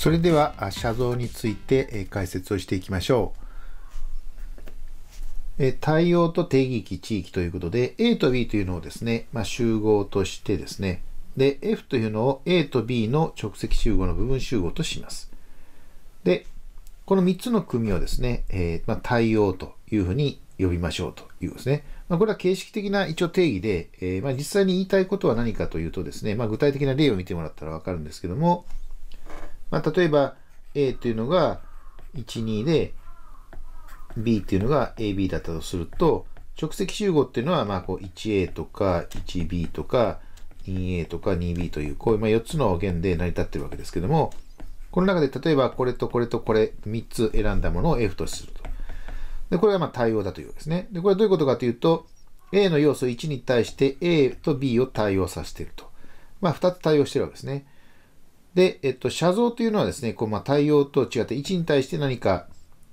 それでは写像について解説をしていきましょう。対応と定義域地域ということで A と B というのをですね、まあ、集合としてですねで F というのを A と B の直積集合の部分集合とします。でこの3つの組をですね、えー、まあ、対応というふうに呼びましょうというですね。まあ、これは形式的な一応定義で、えー、まあ、実際に言いたいことは何かというとですね、ま具体的な例を見てもらったらわかるんですけども、まあ、例えば A というのが12で B っていうのが AB だったとすると直積集合っていうのはまあこう 1A とか 1B とか 2A とか 2B というこういうま4つの弦で成り立ってるわけですけどもこの中で例えばこれとこれとこれ3つ選んだものを F とすると。で、これがま対応だというわけですね。で、これはどういうことかというと A の要素1に対して A と B を対応させていると。まあ2つ対応しているわけですね。で、えっと、写像というのはですね、こうまあ対応と違って、1に対して何か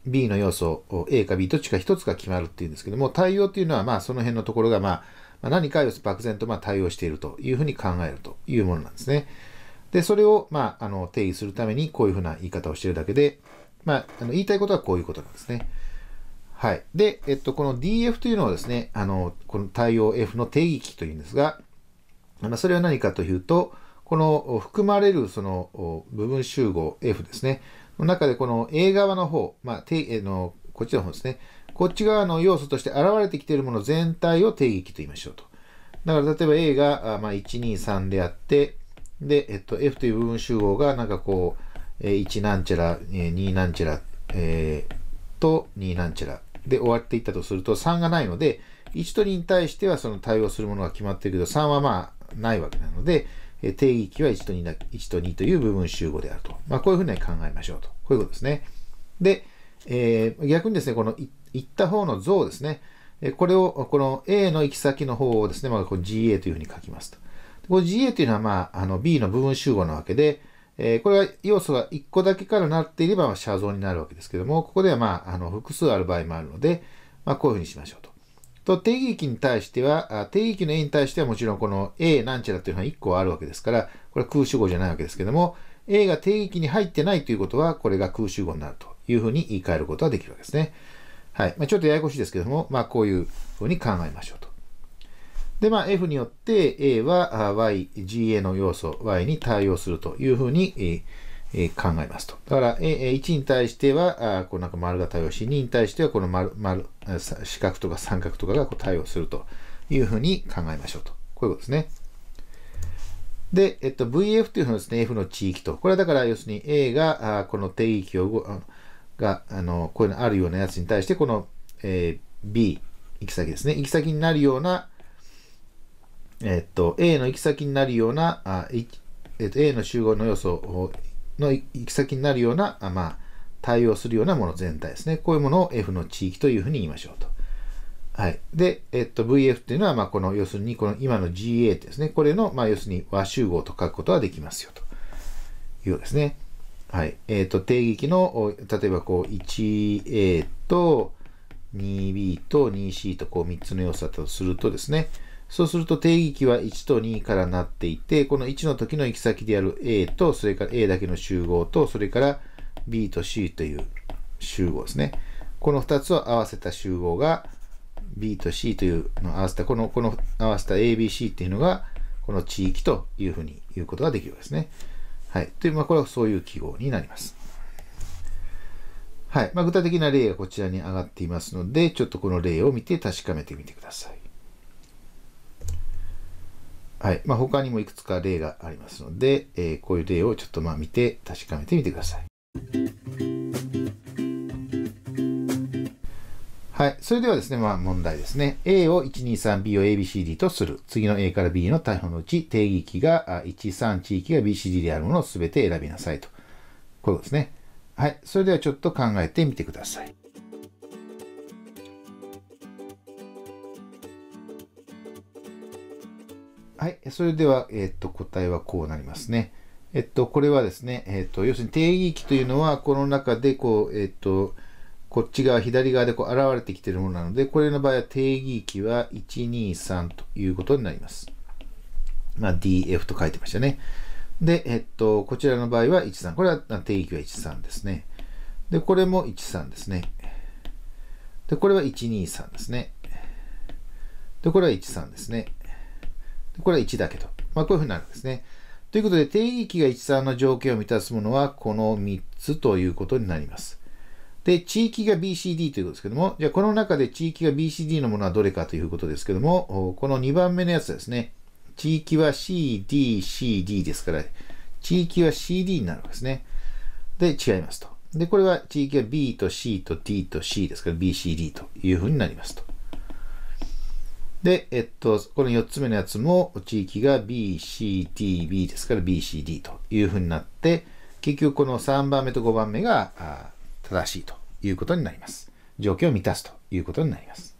B の要素、A か B どっちか1つが決まるっていうんですけども、対応というのはまあその辺のところがまあ何か漠然とまあ対応しているというふうに考えるというものなんですね。で、それをまああの定義するためにこういうふうな言い方をしているだけで、まあ、あの言いたいことはこういうことなんですね。はい。で、えっと、この DF というのはですね、あの、この対応 F の定義器というんですが、まあ、それは何かというと、この含まれるその部分集合 F ですね。の中でこの A 側の方、まあ、定のこっちの方ですね。こっち側の要素として現れてきているもの全体を定義と言いましょうと。だから例えば A が、まあ、123であって、で、えっと、F という部分集合がなんかこう、1なんちゃら、2なんちゃら、えー、と2なんちゃらで終わっていったとすると3がないので1と2に対してはその対応するものが決まっているけど3はまあないわけなので定義域は1と 2, だ1と2という部分集合であると。まあ、こういうふうに考えましょうと。こういうことですね。で、えー、逆にですね、この行った方の像ですね、これを、この A の行き先の方をですね、まあ、こ GA というふうに書きますと。こ GA というのは、まあ、あの B の部分集合なわけで、えー、これは要素が1個だけからなっていれば、まあ、写像になるわけですけども、ここでは、まあ、あの複数ある場合もあるので、まあ、こういうふうにしましょうと。と、定義域に対しては、定義域の A に対してはもちろんこの A なんちゃらというのは1個あるわけですから、これは空主語じゃないわけですけども、A が定義域に入ってないということは、これが空集合になるというふうに言い換えることができるわけですね。はい。まあ、ちょっとややこしいですけども、まあ、こういうふうに考えましょうと。で、まあ、F によって A は Y、GA の要素 Y に対応するというふうに、え考えますと。だから、え1に対しては、あこうなんか丸が対応し、2に対してはこの丸、丸、四角とか三角とかがこう対応するというふうに考えましょうと。こういうことですね。で、えっと、VF というのはですね、F の地域と。これはだから、要するに A が、あこの定域をあが、あの、こういうのあるようなやつに対して、この、えー、B、行き先ですね。行き先になるような、えっと、A の行き先になるような、あえっと、A の集合の要素をの行き先になるような、あまあ、対応するようなもの全体ですね。こういうものを F の地域というふうに言いましょうと。はい。で、えっと、VF っていうのは、まあ、この、要するに、この今の GA ですね。これの、まあ、要するに和集合と書くことはできますよというようですね。はい。えっと、定義の、例えばこう、1A と 2B と 2C とこう3つの要素だとするとですね、そうすると定義域は1と2からなっていて、この1の時の行き先である A と、それから A だけの集合と、それから B と C という集合ですね。この2つを合わせた集合が B と C というのを合わせた、この、この合わせた ABC っていうのが、この地域というふうに言うことができるわけですね。はい。という、まあ、これはそういう記号になります。はい。まあ、具体的な例がこちらに上がっていますので、ちょっとこの例を見て確かめてみてください。はいまあ、他にもいくつか例がありますので、えー、こういう例をちょっとまあ見て確かめてみてください。はい。それではですね、まあ問題ですね。A を 123B を ABCD とする。次の A から B の対法のうち定義域が13地域が BCD であるものを全て選びなさいと。こういうことですね。はい。それではちょっと考えてみてください。はい。それでは、えっ、ー、と、答えはこうなりますね。えっと、これはですね、えっと、要するに定義域というのは、この中で、こう、えっと、こっち側、左側でこう現れてきているものなので、これの場合は定義域は123ということになります。まあ、DF と書いてましたね。で、えっと、こちらの場合は13。これは定義は13ですね。で、これも13ですね。で、これは123ですね。で、これは13ですね。これは1だけと。まあ、こういうふうになるんですね。ということで、定義域が13の条件を満たすものはこの3つということになります。で、地域が BCD ということですけども、じゃあこの中で地域が BCD のものはどれかということですけども、この2番目のやつですね。地域は CDCD CD ですから、地域は CD になるわけですね。で、違いますと。で、これは地域は B と C と D と C ですから BCD というふうになりますと。で、えっと、この4つ目のやつも地域が BCDB ですから BCD というふうになって、結局この3番目と5番目が正しいということになります。条件を満たすということになります。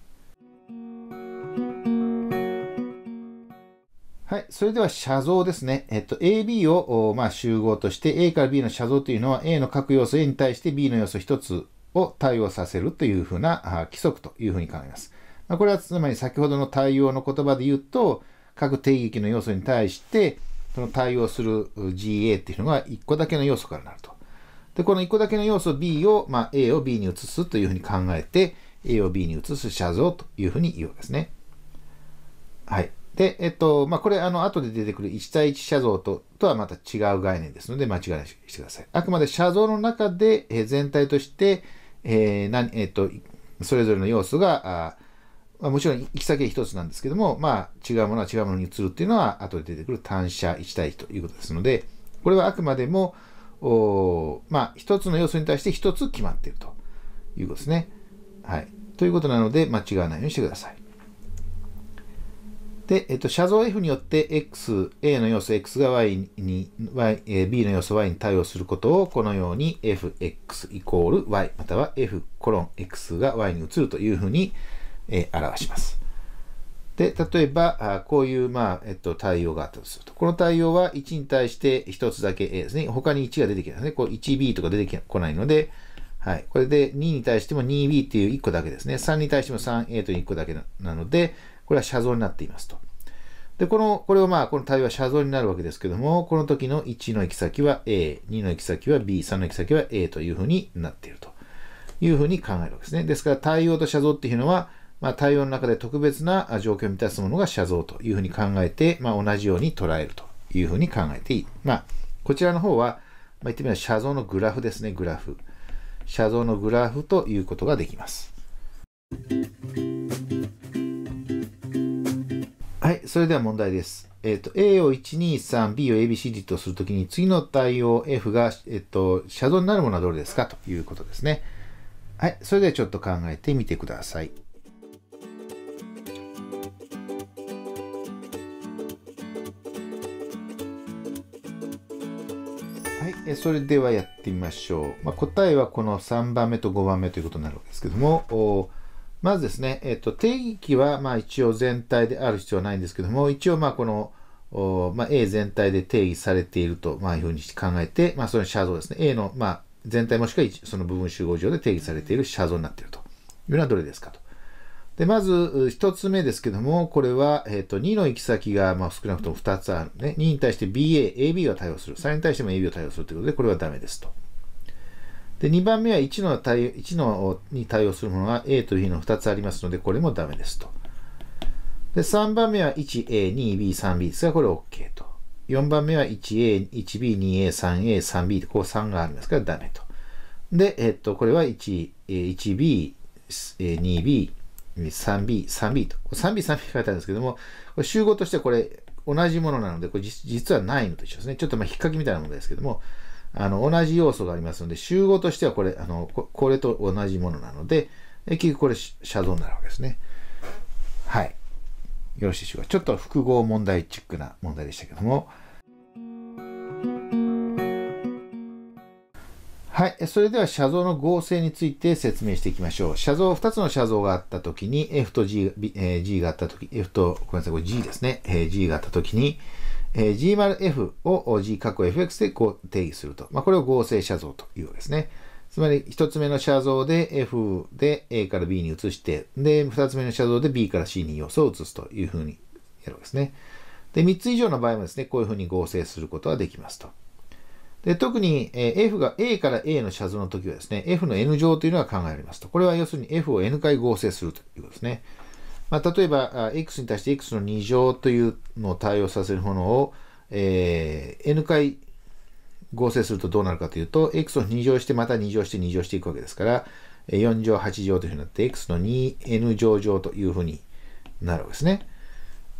はい。それでは、写像ですね。えっと、AB を、まあ、集合として、A から B の写像というのは、A の各要素 A に対して B の要素1つを対応させるというふうな規則というふうに考えます。これはつまり先ほどの対応の言葉で言うと、各定義の要素に対して、その対応する GA っていうのが1個だけの要素からなると。で、この1個だけの要素 B を、まあ、A を B に移すというふうに考えて、A を B に移す写像というふうに言うわけですね。はい。で、えっと、まあ、これ、あの、後で出てくる1対1写像ととはまた違う概念ですので、間違いないしてください。あくまで写像の中で、え全体として、えー、何、えっと、それぞれの要素が、あまあ、もちろん行き先は一つなんですけども、まあ、違うものは違うものに移るっていうのは、後で出てくる単車1対1ということですので、これはあくまでも、おまあ、一つの要素に対して一つ決まっているということですね。はい。ということなので、間違わないようにしてください。で、えっと、写像 F によって X、A の要素 X が Y に、y え B の要素 Y に対応することを、このように FX イコール Y、または F コロン X が Y に移るというふうに、えー、表します。で、例えば、こういう、まあ、えっと、対応があったとすると。この対応は1に対して1つだけ A ですね。他に1が出てきますね。こう 1B とか出てこないので、はい。これで2に対しても 2B っていう1個だけですね。3に対しても 3A という1個だけなので、これは写像になっていますと。で、この、これをまあ、この対応は写像になるわけですけども、この時の1の行き先は A、2の行き先は B、3の行き先は A というふうになっているというふうに考えるわけですね。ですから、対応と写像っていうのは、まあ、対応の中で特別な状況を満たすものが写像というふうに考えて、まあ、同じように捉えるというふうに考えていい。まあ、こちらの方は、まあ、言ってみれば写像のグラフですね、グラフ。写像のグラフということができます。はい、それでは問題です。えっ、ー、と、A を 123B を ABCD とするときに、次の対応 F が、えっ、ー、と、写像になるものはどれですかということですね。はい、それではちょっと考えてみてください。はい、えそれではやってみましょう。まあ、答えはこの3番目と5番目ということになるわけですけども、まずですね、えっと、定義はまあ一応全体である必要はないんですけども、一応まあこの、まあ、A 全体で定義されていると、まあ、いうふうに考えて、まあ、その写像ですね。A の、まあ、全体もしくはその部分集合上で定義されている写像になっているというのはどれですかと。で、まず1つ目ですけども、これは、えっ、ー、と、2の行き先が、まあ、少なくとも2つあるね。2に対して BA、AB が対応する。3に対しても AB を対応するということで、これはダメですと。で、2番目は1の対1のに対応するものが A と B の2つありますので、これもダメですと。で、3番目は 1A、2B、3B ですが、これ OK と。4番目は 1A、1B、2A、3A、3B と、こう3があるんですからダメと。で、えっ、ー、と、これは 1A、1B、2B、3B、3B と。3B、3B 書いてあるんですけども、集合としてこれ同じものなので、これ実はないのと一緒ですね。ちょっとまあ引っ掛けみたいなものですけども、あの、同じ要素がありますので、集合としてはこれ、あの、これと同じものなので、結局これ、シャドウになるわけですね。はい。よろしいでしょうか。ちょっと複合問題チックな問題でしたけども、はい。それでは、写像の合成について説明していきましょう。写像、2つの写像があったときに、F と G,、えー、G があったとき、F と、ごめんなさい、これ G ですね。えー、G があったときに、えー、G'F を G 括弧 FX でこう定義すると。まあ、これを合成写像というわけですね。つまり、1つ目の写像で F で A から B に移して、で、2つ目の写像で B から C に要素を移すというふうにやるわけですね。で、3つ以上の場合もですね、こういうふうに合成することができますと。で特に F が A から A の写像の時はですね、F の N 乗というのが考えられますと。これは要するに F を N 回合成するということですね。まあ、例えば、X に対して X の2乗というのを対応させるものを、えー、N 回合成するとどうなるかというと、X を2乗して、また2乗して2乗していくわけですから、4乗、8乗というふうになって、X の 2N 乗乗というふうになるわけですね。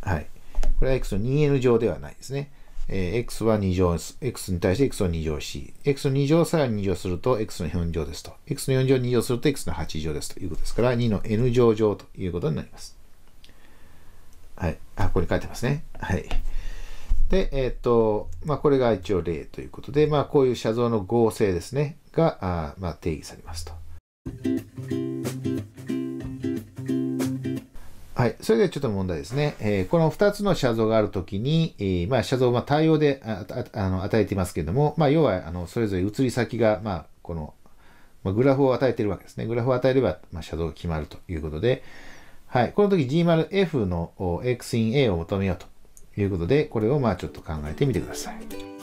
はい。これは X の 2N 乗ではないですね。えー、x は2乗、x に対して x を2乗し、x の2乗さらに2乗すると x の4乗ですと。x の4乗に2乗すると x の8乗ですということですから、2の n 乗乗ということになります。はい。あ、ここに書いてますね。はい。で、えっ、ー、と、まあ、これが一応例ということで、まあ、こういう写像の合成ですね、が、あまあ、定義されますと。はい。それではちょっと問題ですね。えー、この2つの写像があるときに、えー、まあ、写像は対応でああの与えていますけれども、まあ、要は、あの、それぞれ移り先が、まあ、この、まあ、グラフを与えているわけですね。グラフを与えれば、まあ、写像が決まるということで、はい。この時 G'F 0の X in A を求めようということで、これをまあちょっと考えてみてください。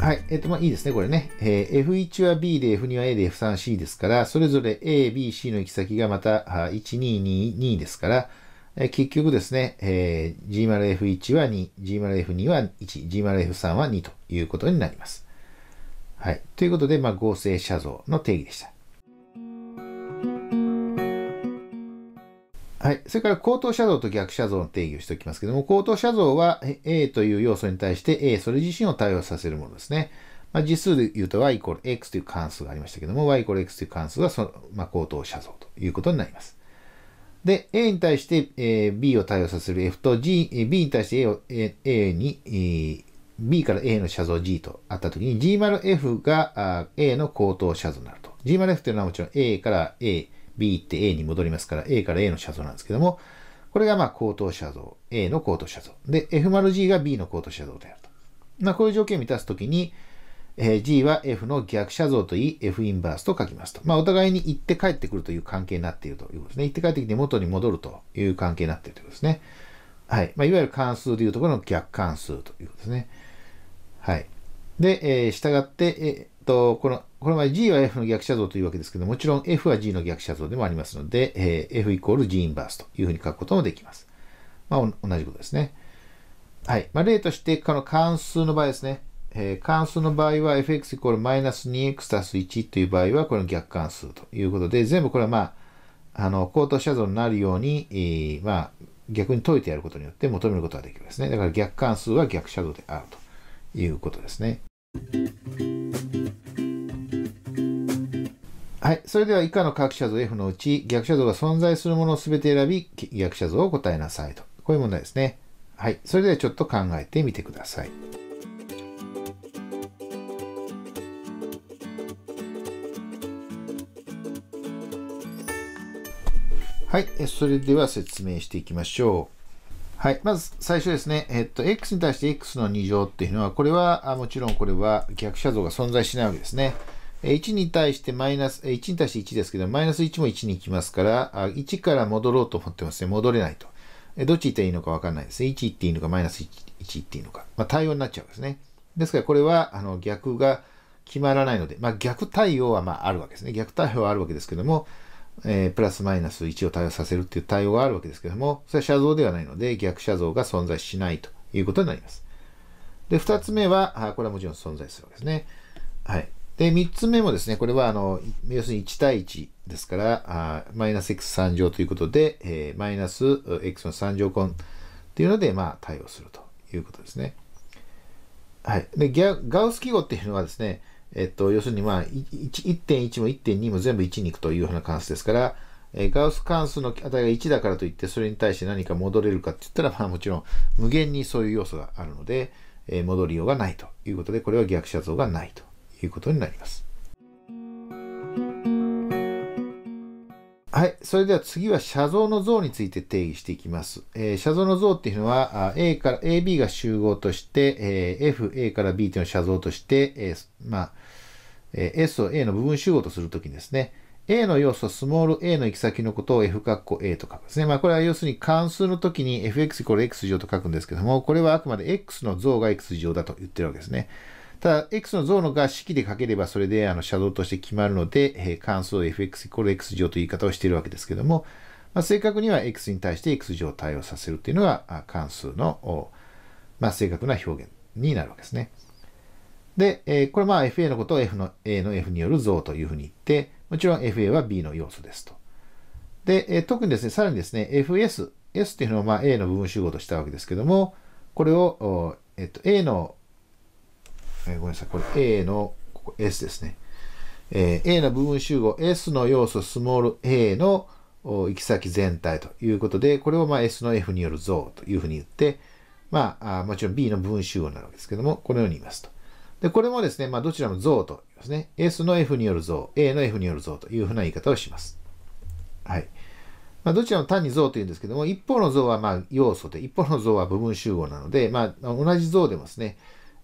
はい。えっ、ー、と、まあ、いいですね、これね。えー、F1 は B で、F2 は A で、F3C ですから、それぞれ A、B、C の行き先がまた、1222ですから、えー、結局ですね、えー、G'F1 は2、G'F2 は1、G'F3 は2ということになります。はい。ということで、まあ、合成写像の定義でした。はい。それから口頭写像と逆写像の定義をしておきますけども、口頭写像は A という要素に対して A、それ自身を対応させるものですね。まあ、実数で言うと y イコール x という関数がありましたけども、y イコール x という関数はその、まあ、口頭写像ということになります。で、A に対して、え B を対応させる F と G、B に対して A, を A, A に、B から A の写像 G とあったときに G 丸 F が A の口頭写像になると。G 丸 F というのはもちろん A から A、B 行って A に戻りますから、A から A の写像なんですけども、これがまあ高等写像、A の高等写像。で、F0G が B の高等写像であると。まあ、こういう条件を満たすときに、えー、G は F の逆写像といい、F インバースと書きますと。まあ、お互いに行って帰ってくるという関係になっているということですね。行って帰ってきて元に戻るという関係になっているということですね。はい。まあ、いわゆる関数でいうところの逆関数ということですね。はい。で、えー、従って、えー、っと、このこれは G は F の逆写像というわけですけどもちろん F は G の逆写像でもありますので、えー、F イコール G インバースというふうに書くこともできます。まあ、同じことですね。はい。まあ、例として、この関数の場合ですね。えー、関数の場合は fx イコールマイナス 2x たす1という場合はこれの逆関数ということで、全部これはまあ、あの、口頭写像になるように、えー、まあ、逆に解いてやることによって求めることができるんですね。だから逆関数は逆写像であるということですね。はい。それでは以下の各写像 F のうち逆写像が存在するものを全て選び逆写像を答えなさいと。こういう問題ですね。はい。それではちょっと考えてみてください。はい。それでは説明していきましょう。はい。まず最初ですね。えっと、x に対して x の2乗っていうのは、これは、あもちろんこれは逆写像が存在しないわけですね。1に対してマイナス、1に対して1ですけど、マイナス1も1に行きますから、1から戻ろうと思ってますね。戻れないと。どっち行っていいのかわかんないですね。1行っていいのか、マイナス 1, 行っていいのか。まあ、対応になっちゃうんですね。ですから、これは、あの、逆が決まらないので、まあ、逆対応は、まあ、あるわけですね。逆対応はあるわけですけども、えー、プラスマイナス1を対応させるっていう対応があるわけですけども、それは写像ではないので、逆写像が存在しないということになります。で、2つ目は、あこれはもちろん存在するわけですね。はい。で、3つ目もですね、これは、あの、要するに1対1ですから、マイナス x3 乗ということで、えマイナス x の3乗根っていうので、まあ、対応するということですね。はい。で、ガウス記号っていうのはですね、えっと、要するに、まあ、1.1も1.2も全部1に行くというような関数ですから、えー、ガウス関数の値が1だからといって、それに対して何か戻れるかって言ったら、まあもちろん無限にそういう要素があるので、えー、戻りようがないということで、これは逆写像がないということになります。はい。それでは次は写像の像について定義していきます。えー、写像の像っていうのは、A から、AB が集合として、えー、F、A から B というのを写像として、えー、まあ、え S を A の部分集合とするときにですね、A の要素、スモール A の行き先のことを F 括弧 A と書くんですね。まあこれは要するに関数の時に fx イコール x 乗と書くんですけども、これはあくまで x の像が x 乗だと言ってるわけですね。ただ、X の像のが式で書ければ、それであのシャドウとして決まるので、えー、関数 fx イコール x 乗という言い方をしているわけですけども、まあ、正確には x に対して x 乗を対応させるというのが関数の、まあ、正確な表現になるわけですね。で、えー、これまあ FA のことを F の A の F による像というふうに言って、もちろん FA は B の要素ですと。で、えー、特にですね、さらにですね、FS、S というのをまあ A の部分集合としたわけですけども、これを、えっと、A のえー、ごめんなさい。これ A のここ S ですね。えー、A の部分集合 S の要素スモール a の行き先全体ということで、これをまあ S の F による像というふうに言って、まあ、もちろん B の部分集合になるわけですけども、このように言いますと。で、これもですね、まあ、どちらも像と言いますね。S の F による像、A の F による像というふうな言い方をします。はい。まあ、どちらも単に像というんですけども、一方の像はまあ要素で、一方の像は部分集合なので、まあ、同じ像でもですね、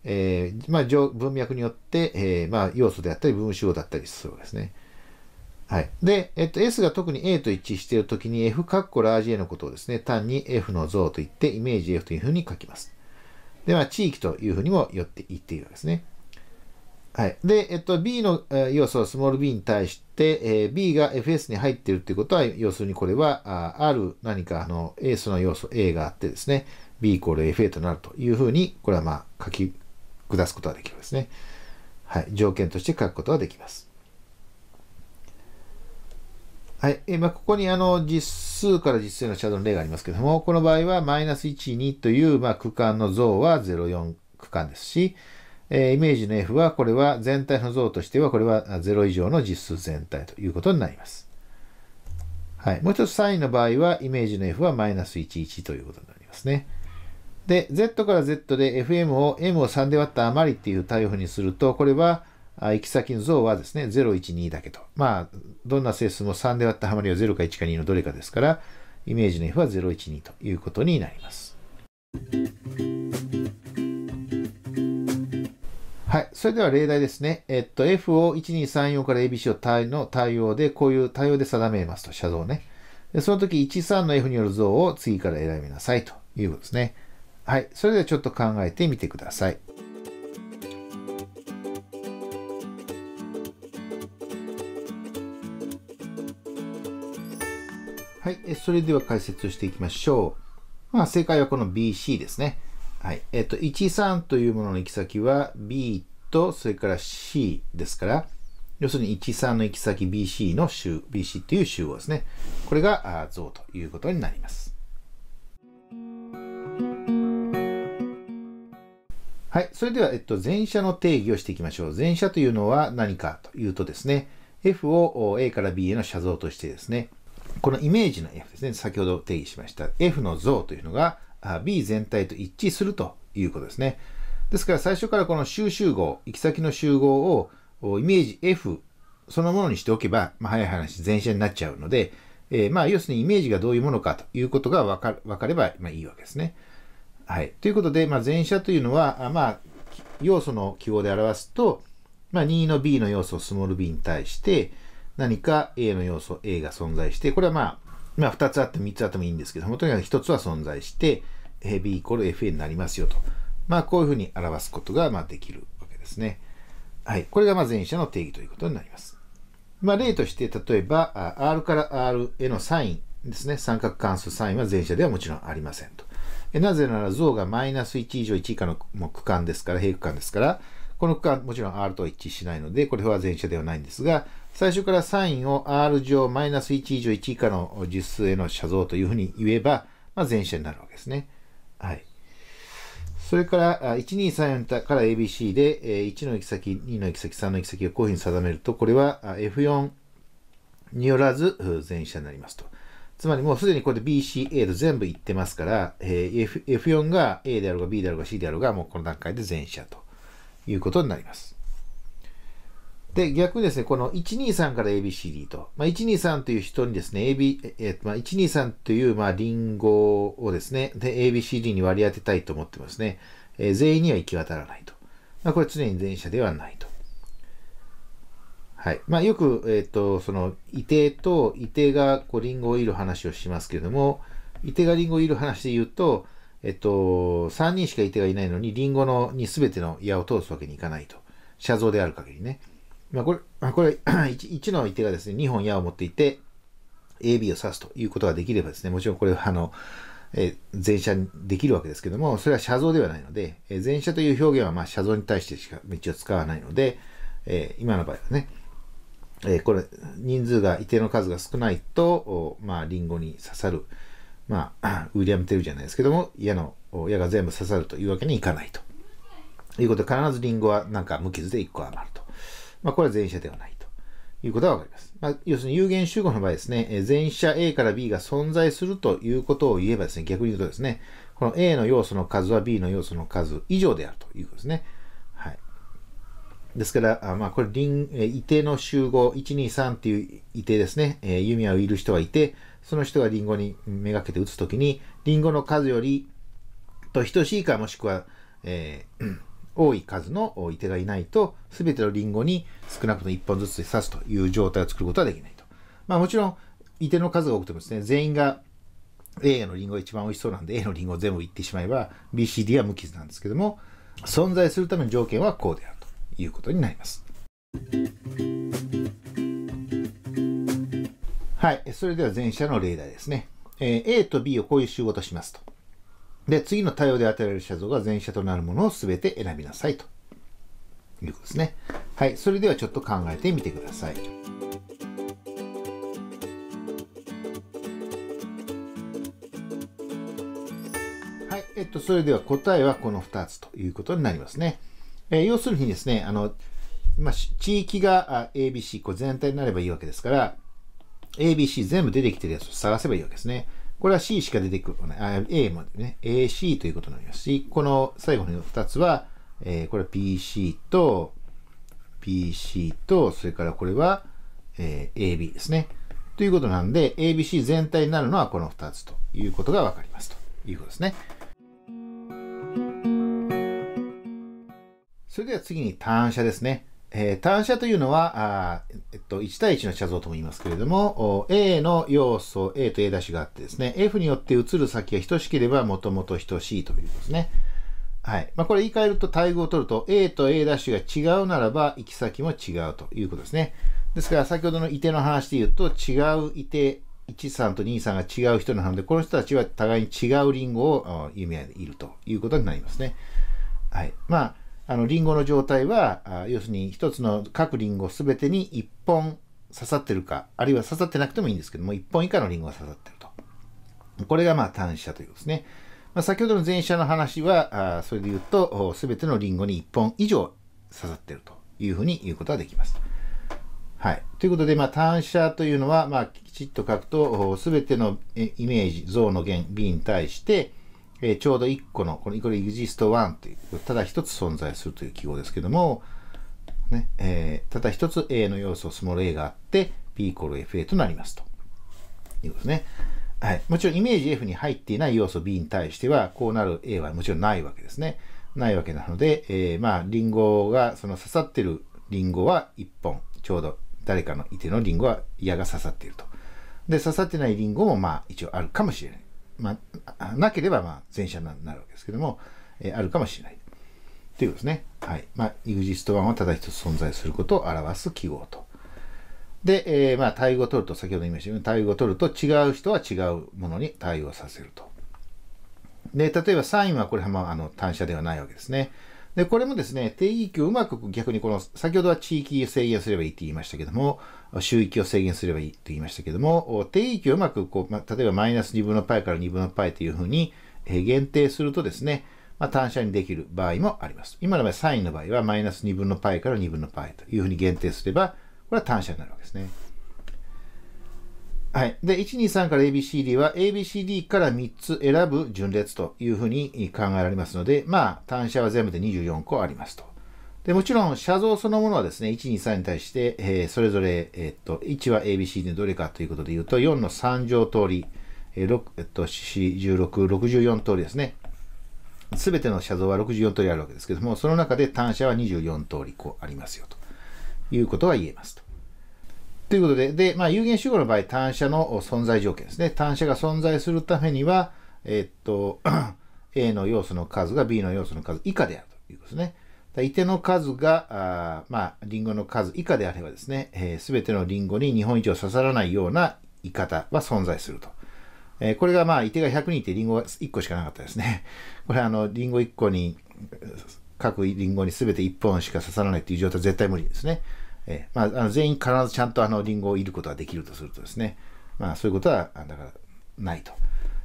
えー、まあ、文脈によって、えー、まあ、要素であったり文章だったりするわけですね。はい。で、えっと、S が特に A と一致しているときに F カッコラージ A のことをですね、単に F の像と言って、イメージ F というふうに書きます。で、まあ、地域というふうにもよって言っているわけですね。はい。で、えっと、B の要素はスモール b に対して、えー、B が FS に入っているということは、要するにこれは、あある何かあの、A その要素 A があってですね、B イコール FA となるというふうに、これはまあ、書き下すことができるんですね。はい、条件として書くことができます。はい、えまあ、ここにあの実数から実数のシャドウの例がありますけども、この場合はマイナス1、2という、まあ、区間の像は04区間ですし、えー、イメージの F はこれは全体の像としてはこれは0以上の実数全体ということになります。はい、もう一つサインの場合はイメージの F はマイナス11ということになりますね。で、Z から Z で FM を M を3で割った余りっていう対応にすると、これは行き先の像はですね、0、1、2だけと。まあ、どんな整数も3で割った余りは0か1か2のどれかですから、イメージの F は0、1、2ということになります。はい。それでは例題ですね。えっと、F を1234から ABC を対の対応で、こういう対応で定めますと、写像ね。でその時、13の F による像を次から選びなさいということですね。はい。それではちょっと考えてみてください。はい。それでは解説していきましょう。まあ、正解はこの BC ですね。はい。えっと、13というものの行き先は B と、それから C ですから、要するに13の行き先 BC の州、BC という集合ですね、これが像ということになります。はい。それでは、えっと、前者の定義をしていきましょう。前者というのは何かというとですね、F を A から B への写像としてですね、このイメージの F ですね、先ほど定義しました。F の像というのが B 全体と一致するということですね。ですから最初からこの収集合、行き先の集合をイメージ F そのものにしておけば、まあ、早い話、前者になっちゃうので、えー、まあ、要するにイメージがどういうものかということが分かれば、まあ、いいわけですね。はい、ということで、まあ、前者というのは、あまあ、要素の記号で表すと、まあ、2の b の要素、スモール b に対して、何か a の要素、a が存在して、これはまあ、まあ、2つあって3つあってもいいんですけども、とにかく1つは存在して、b イコール fa になりますよと。まあ、こういうふうに表すことがまあできるわけですね。はい。これがまあ前者の定義ということになります。まあ、例として、例えば、R から R へのサインですね。三角関数サインは前者ではもちろんありませんと。なぜなら像がマイナス1以上1以下の区間ですから、平区間ですから、この区間もちろん R と一致しないので、これは全車ではないんですが、最初からサインを R 乗マイナス1以上1以下の実数への写像というふうに言えば、まあ、全車になるわけですね。はい。それから、1234から ABC で、1の行き先、2の行き先、3の行き先をこういうふうに定めると、これは F4 によらず全車になりますと。つまりもうすでにこれで BCA と全部いってますから、えー、F、F4 が A であるが B であるが C であるが、もうこの段階で全車ということになります。で、逆にですね、この123から ABCD と、まあ、123という人にですね、AB、えっと、まあ、123という、まあ、リンゴをですね、で、ABCD に割り当てたいと思ってますね。えー、全員には行き渡らないと。まあ、これ常に全社ではないと。はい。まあ、よく、えっ、ー、と、その、伊定と伊定がこうリンゴをいる話をしますけれども、伊定がリンゴをいる話で言うと、えっと、3人しかいてがいないのに、リンゴのに全ての矢を通すわけにいかないと。写像である限りね。まあ、これ、まあ、これ 1, 1 の伊手がですね、2本矢を持っていて、AB を指すということができればですね、もちろんこれはあの、えー、前者できるわけですけども、それは写像ではないので、えー、前者という表現はまあ写像に対してしか道を使わないので、えー、今の場合はね、えー、これ、人数が、一定の数が少ないと、まあ、リンゴに刺さる、まあ、ウィリアム・テルじゃないですけども、矢の、矢が全部刺さるというわけにいかないと。いうことで、必ずリンゴはなんか無傷で1個余ると。まあ、これは前者ではないということがわかります。まあ、要するに有限集合の場合ですね、え者 A から B が存在するということを言えばですね、逆に言うとですね、この A の要素の数は B の要素の数以上であるということですね。ですから、あまあ、これ、輪、え異定の集合、123っていう異定ですね、えー、弓矢をいる人がいて、その人がリンゴにめがけて打つときに、リンゴの数より、と等しいか、もしくは、えー、多い数のい手がいないと、すべてのリンゴに少なくとも1本ずつで刺すという状態を作ることはできないと。まあもちろん、い手の数が多くてもですね、全員が A のリンゴが一番美味しそうなんで、A のリンゴを全部いってしまえば、BCD は無傷なんですけども、存在するための条件はこうである。いうことになります。はい。それでは前者の例題ですね。えー、A と B をこういう集合としますと。で、次の対応で与えられる写像が前者となるものを全て選びなさいということですね。はい。それではちょっと考えてみてください。はい。えっと、それでは答えはこの2つということになりますね。えー、要するにですね、あの、地域が ABC、これ全体になればいいわけですから、ABC 全部出てきてるやつを探せばいいわけですね。これは C しか出てくる、あ A もでね、AC ということになりますし、この最後の2つは、えー、これは PC と、PC と、それからこれは、えー、AB ですね。ということなんで、ABC 全体になるのはこの2つということがわかりますということですね。それでは次に単車ですね。えー、単車というのは、あえっと、1対1の写像とも言いますけれども、A の要素 A と A' があってですね、F によって移る先が等しければもともと等しいということですね。はい。まあ、これ言い換えると、対遇を取ると、A と A' が違うならば、行き先も違うということですね。ですから、先ほどのいての話で言うと、違ういて、13と23が違う人なので、この人たちは互いに違うリンゴを意味合いでいるということになりますね。はい。まああのリンゴの状態は要するに一つの各リンゴべてに一本刺さってるかあるいは刺さってなくてもいいんですけども一本以下のリンゴが刺さってるとこれがまあ単射ということですね、まあ、先ほどの前射の話はあそれで言うとすべてのリンゴに一本以上刺さってるというふうに言うことができます。はい、ということで、まあ、単射というのは、まあ、きちっと書くとすべてのイメージ像の弦 B に対して、えー、ちょうど1個の、これ、これ exist1 という、ただ1つ存在するという記号ですけども、ねえー、ただ1つ A の要素、スモール a があって、B イコール FA となりますと。いうことですね。はい。もちろんイメージ F に入っていない要素 B に対しては、こうなる A はもちろんないわけですね。ないわけなので、えー、まあ、リンゴが、その刺さってるリンゴは1本。ちょうど誰かのいてのリンゴは矢が刺さっていると。で、刺さってないリンゴもまあ一応あるかもしれない。まあ、なければ、まあ、前者になるわけですけども、えー、あるかもしれない。ということですね。はい。まあ、EXIST1 はただ一つ存在することを表す記号と。で、えー、まあ、対語を取ると、先ほど言いましたように、対語を取ると違う人は違うものに対応させると。で、例えばサインはこれはまあ、あの、単車ではないわけですね。で、これもですね、定域をうまく逆にこの、先ほどは地域を制限すればいいって言いましたけども、収益を制限すればいいって言いましたけども、定域をうまくこう、ま例えばマイナス2分の π から2分の π というふうに限定するとですね、まあ、単車にできる場合もあります。今の場合、サインの場合は、マイナス2分の π から2分の π というふうに限定すれば、これは単車になるわけですね。はい。で、123から ABCD は ABCD から3つ選ぶ順列というふうに考えられますので、まあ、単車は全部で24個ありますと。で、もちろん、写像そのものはですね、123に対して、えー、それぞれ、えー、っと、1は ABCD どれかということで言うと、4の3乗通り、えー、6、えっと、4、16、64通りですね。すべての写像は64通りあるわけですけども、その中で単車は24通りこうありますよということは言えますと。ということで、で、まあ、有限集合の場合、単車の存在条件ですね。単車が存在するためには、えっと、A の要素の数が B の要素の数以下であるということですね。いての数が、あまあ、リンゴの数以下であればですね、す、えー、べ、てのリンゴに2本以上刺さらないような言い方は存在すると。えー、これがまあ、いてが100人いてリンゴが1個しかなかったですね。これあの、リンゴ1個に、各リンゴにすべて1本しか刺さらないという状態は絶対無理ですね。えー、まあ、あの全員必ずちゃんとあのリンゴをいることができるとするとですね、まあ、そういうことは、だから、ないと。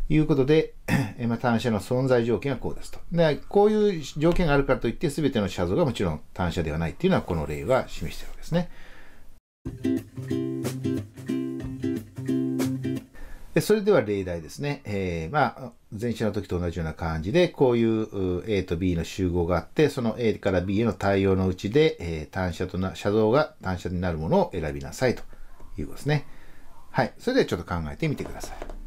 いうことで、えー、まあ、単車の存在条件はこうですと。で、こういう条件があるからといって、全ての車像がもちろん単車ではないっていうのは、この例は示しているわけですね。それでは例題ですね。えー、まあ前者の時と同じような感じで、こういう A と B の集合があって、その A から B への対応のうちで、えー、単車とな、車道が単車になるものを選びなさいということですね。はい。それではちょっと考えてみてください。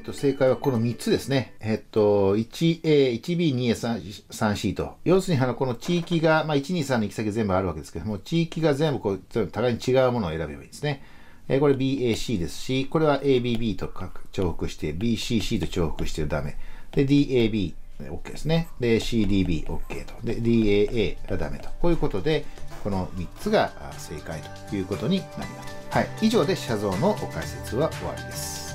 っと、正解はこの3つですね。えっと、1A、1B、2A、3C と。要するに、この地域が、まあ、1、2、3の行き先全部あるわけですけども、地域が全部こう、互いに違うものを選べばいいですね。えー、これ BAC ですし、これは ABB と重複して、BCC と重複してるダメ。で、DAB、OK ですね。で、CDB、OK と。で、DAA がダメと。こういうことで、この3つが正解ということになります。はい。以上で写像の解説は終わりです。